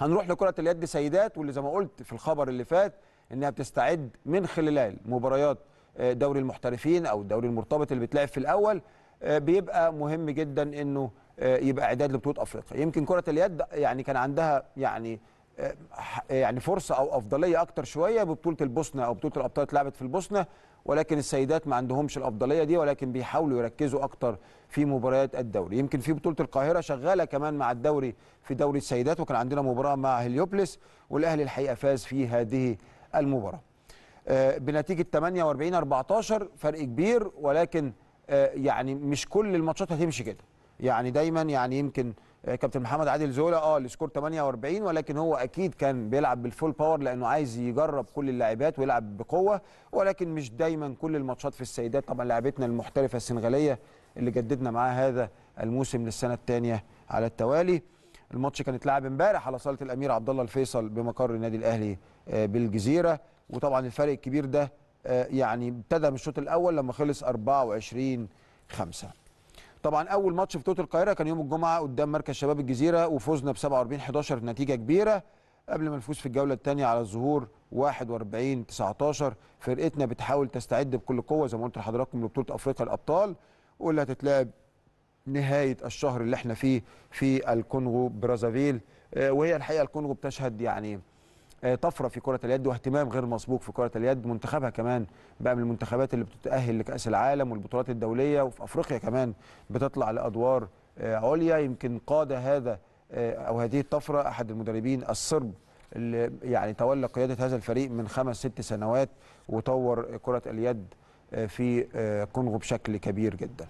هنروح لكره اليد سيدات واللي زي ما قلت في الخبر اللي فات انها بتستعد من خلال مباريات آه، دوري المحترفين او الدوري المرتبط اللي بتلعب في الاول آه، بيبقى مهم جدا انه آه، يبقى اعداد لبطوله افريقيا يمكن كره اليد يعني كان عندها يعني يعني فرصه او افضليه اكتر شويه ببطوله البوسنه او بطوله الابطال اتلعبت في البوسنه ولكن السيدات ما عندهمش الافضليه دي ولكن بيحاولوا يركزوا اكتر في مباريات الدوري يمكن في بطوله القاهره شغاله كمان مع الدوري في دوري السيدات وكان عندنا مباراه مع هليوبلس والاهلي الحقيقه فاز في هذه المباراه آه، بنتيجه 48 14 فرق كبير ولكن آه، يعني مش كل الماتشات هتمشي كده يعني دايما يعني يمكن آه، كابتن محمد عادل زولا اه السكور 48 ولكن هو اكيد كان بيلعب بالفول باور لانه عايز يجرب كل اللاعبات ويلعب بقوه ولكن مش دايما كل الماتشات في السيدات طبعا لاعبتنا المحترفه السنغاليه اللي جددنا معاها هذا الموسم للسنه الثانيه على التوالي الماتش كان اتلعب امبارح على صاله الامير عبد الله الفيصل بمقر النادي الاهلي آه، بالجزيره وطبعا الفرق الكبير ده آه، يعني ابتدى من الشوط الاول لما خلص 24 5 طبعا اول ماتش في بطوله القاهره كان يوم الجمعه قدام مركز شباب الجزيره وفوزنا ب 47 11 نتيجه كبيره قبل ما نفوز في الجوله الثانيه على الظهور 41 19 فرقتنا بتحاول تستعد بكل قوه زي ما قلت لحضراتكم لبطوله افريقيا الابطال واللي هتتلعب نهايه الشهر اللي احنا فيه في الكونغو برازافيل آه، وهي الحقيقه الكونغو بتشهد يعني آه، طفره في كره اليد واهتمام غير مسبوق في كره اليد منتخبها كمان بقى من المنتخبات اللي بتتاهل لكاس العالم والبطولات الدوليه وفي افريقيا كمان بتطلع لادوار آه، عليا يمكن قاد هذا آه، او هذه الطفره احد المدربين الصرب اللي يعني تولى قياده هذا الفريق من خمس ست سنوات وطور كره اليد في كونغو بشكل كبير جدا